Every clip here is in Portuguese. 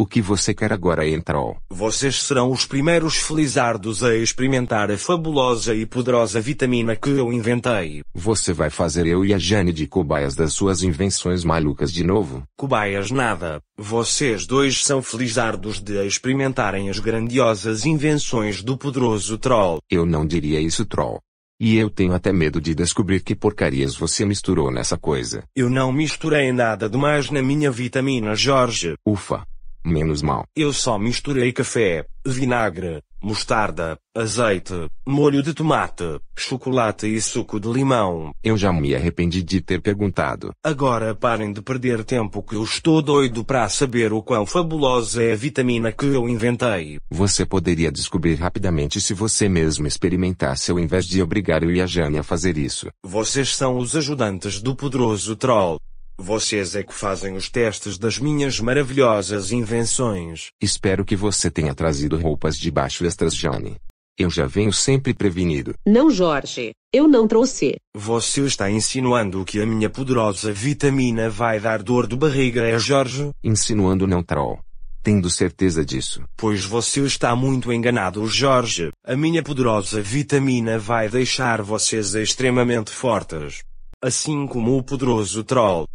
O que você quer agora é entrou. Vocês serão os primeiros felizardos a experimentar a fabulosa e poderosa vitamina que eu inventei. Você vai fazer eu e a Jane de cobaias das suas invenções malucas de novo? Cobaias nada. Vocês dois são felizardos de experimentarem as grandiosas invenções do poderoso Troll. Eu não diria isso, Troll. E eu tenho até medo de descobrir que porcarias você misturou nessa coisa. Eu não misturei nada demais na minha vitamina, Jorge. Ufa. Menos mal. Eu só misturei café, vinagre, mostarda, azeite, molho de tomate, chocolate e suco de limão. Eu já me arrependi de ter perguntado. Agora parem de perder tempo que eu estou doido para saber o quão fabulosa é a vitamina que eu inventei. Você poderia descobrir rapidamente se você mesmo experimentasse ao invés de obrigar eu e a Jane a fazer isso. Vocês são os ajudantes do poderoso troll. Vocês é que fazem os testes das minhas maravilhosas invenções. Espero que você tenha trazido roupas de baixo extras, Johnny. Eu já venho sempre prevenido. Não, Jorge. Eu não trouxe. Você está insinuando que a minha poderosa vitamina vai dar dor de barriga é Jorge? Insinuando não, Troll. Tendo certeza disso. Pois você está muito enganado, Jorge. A minha poderosa vitamina vai deixar vocês extremamente fortes. Assim como o poderoso Troll.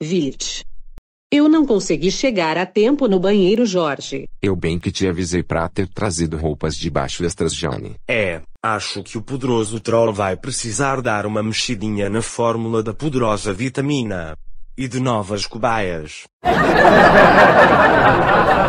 Vit. Eu não consegui chegar a tempo no banheiro, Jorge. Eu bem que te avisei para ter trazido roupas de baixo extras, Johnny. É, acho que o poderoso troll vai precisar dar uma mexidinha na fórmula da poderosa vitamina. E de novas cobaias.